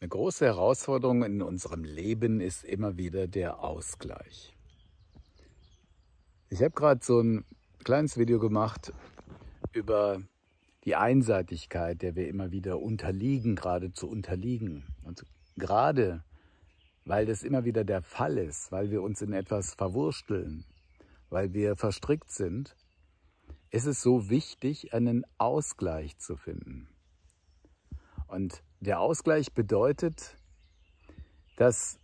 Eine große Herausforderung in unserem Leben ist immer wieder der Ausgleich. Ich habe gerade so ein kleines Video gemacht über die Einseitigkeit, der wir immer wieder unterliegen, gerade zu unterliegen. Und gerade weil das immer wieder der Fall ist, weil wir uns in etwas verwursteln, weil wir verstrickt sind, ist es so wichtig, einen Ausgleich zu finden. Und der Ausgleich bedeutet, dass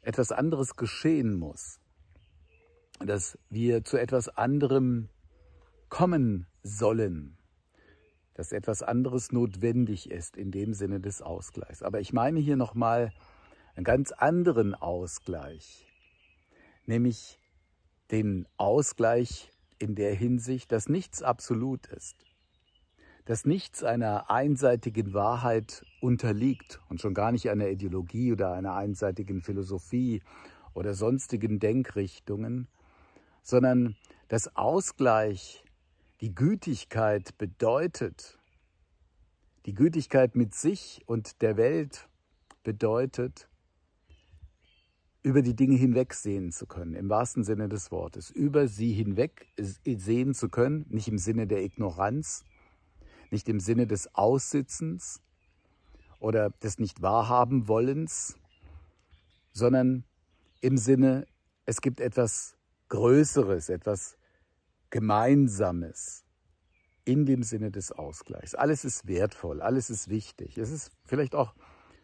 etwas anderes geschehen muss, dass wir zu etwas anderem kommen sollen, dass etwas anderes notwendig ist in dem Sinne des Ausgleichs. Aber ich meine hier nochmal einen ganz anderen Ausgleich, nämlich den Ausgleich in der Hinsicht, dass nichts absolut ist dass nichts einer einseitigen Wahrheit unterliegt und schon gar nicht einer Ideologie oder einer einseitigen Philosophie oder sonstigen Denkrichtungen, sondern dass Ausgleich die Gütigkeit bedeutet, die Gütigkeit mit sich und der Welt bedeutet, über die Dinge hinwegsehen zu können, im wahrsten Sinne des Wortes, über sie hinwegsehen zu können, nicht im Sinne der Ignoranz, nicht im Sinne des Aussitzens oder des Nicht-Wahrhaben-Wollens, sondern im Sinne, es gibt etwas Größeres, etwas Gemeinsames in dem Sinne des Ausgleichs. Alles ist wertvoll, alles ist wichtig. Es ist vielleicht auch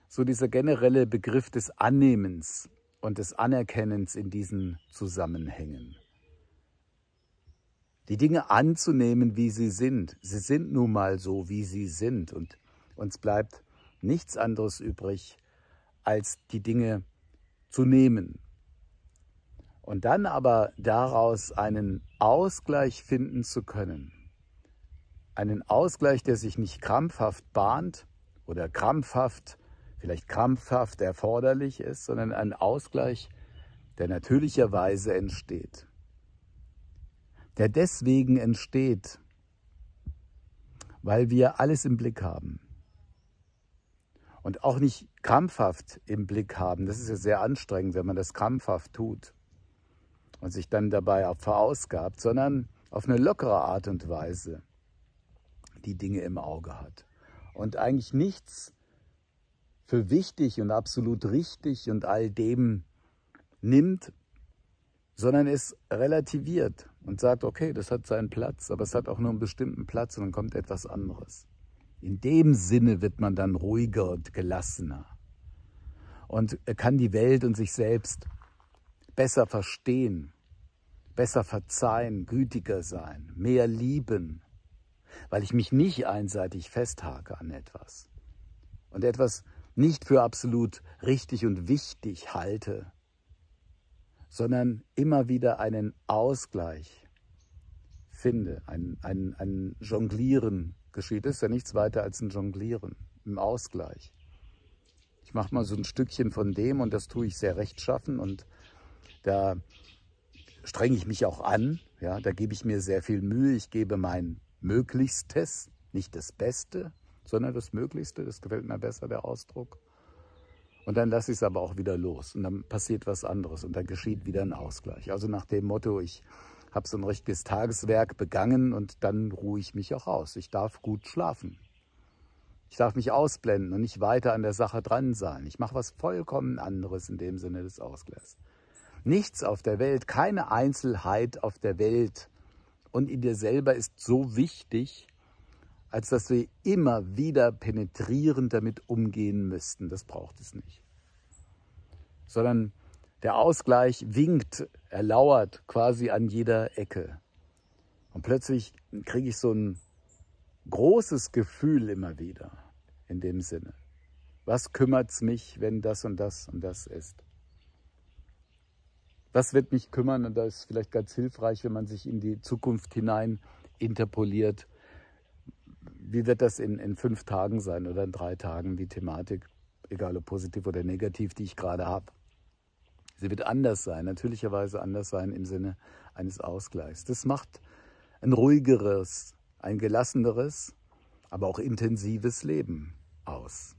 so dieser generelle Begriff des Annehmens und des Anerkennens in diesen Zusammenhängen die Dinge anzunehmen, wie sie sind. Sie sind nun mal so, wie sie sind. Und uns bleibt nichts anderes übrig, als die Dinge zu nehmen. Und dann aber daraus einen Ausgleich finden zu können. Einen Ausgleich, der sich nicht krampfhaft bahnt oder krampfhaft, vielleicht krampfhaft erforderlich ist, sondern einen Ausgleich, der natürlicherweise entsteht der deswegen entsteht, weil wir alles im Blick haben und auch nicht krampfhaft im Blick haben. Das ist ja sehr anstrengend, wenn man das krampfhaft tut und sich dann dabei auch verausgabt, sondern auf eine lockere Art und Weise die Dinge im Auge hat und eigentlich nichts für wichtig und absolut richtig und all dem nimmt, sondern es relativiert und sagt, okay, das hat seinen Platz, aber es hat auch nur einen bestimmten Platz und dann kommt etwas anderes. In dem Sinne wird man dann ruhiger und gelassener und kann die Welt und sich selbst besser verstehen, besser verzeihen, gütiger sein, mehr lieben, weil ich mich nicht einseitig festhake an etwas und etwas nicht für absolut richtig und wichtig halte, sondern immer wieder einen Ausgleich finde, ein, ein, ein Jonglieren geschieht. Das ist ja nichts weiter als ein Jonglieren ein Ausgleich. Ich mache mal so ein Stückchen von dem und das tue ich sehr rechtschaffen und da strenge ich mich auch an, ja, da gebe ich mir sehr viel Mühe, ich gebe mein Möglichstes, nicht das Beste, sondern das Möglichste, das gefällt mir besser, der Ausdruck. Und dann lasse ich es aber auch wieder los und dann passiert was anderes und dann geschieht wieder ein Ausgleich. Also nach dem Motto, ich habe so ein richtiges Tageswerk begangen und dann ruhe ich mich auch aus. Ich darf gut schlafen. Ich darf mich ausblenden und nicht weiter an der Sache dran sein. Ich mache was vollkommen anderes in dem Sinne des Ausgleichs. Nichts auf der Welt, keine Einzelheit auf der Welt und in dir selber ist so wichtig, als dass wir immer wieder penetrierend damit umgehen müssten. Das braucht es nicht. Sondern der Ausgleich winkt, er lauert quasi an jeder Ecke. Und plötzlich kriege ich so ein großes Gefühl immer wieder in dem Sinne. Was kümmert es mich, wenn das und das und das ist? Was wird mich kümmern? Und da ist vielleicht ganz hilfreich, wenn man sich in die Zukunft hinein interpoliert wie wird das in, in fünf Tagen sein oder in drei Tagen, die Thematik, egal ob positiv oder negativ, die ich gerade habe. Sie wird anders sein, natürlicherweise anders sein im Sinne eines Ausgleichs. Das macht ein ruhigeres, ein gelasseneres, aber auch intensives Leben aus.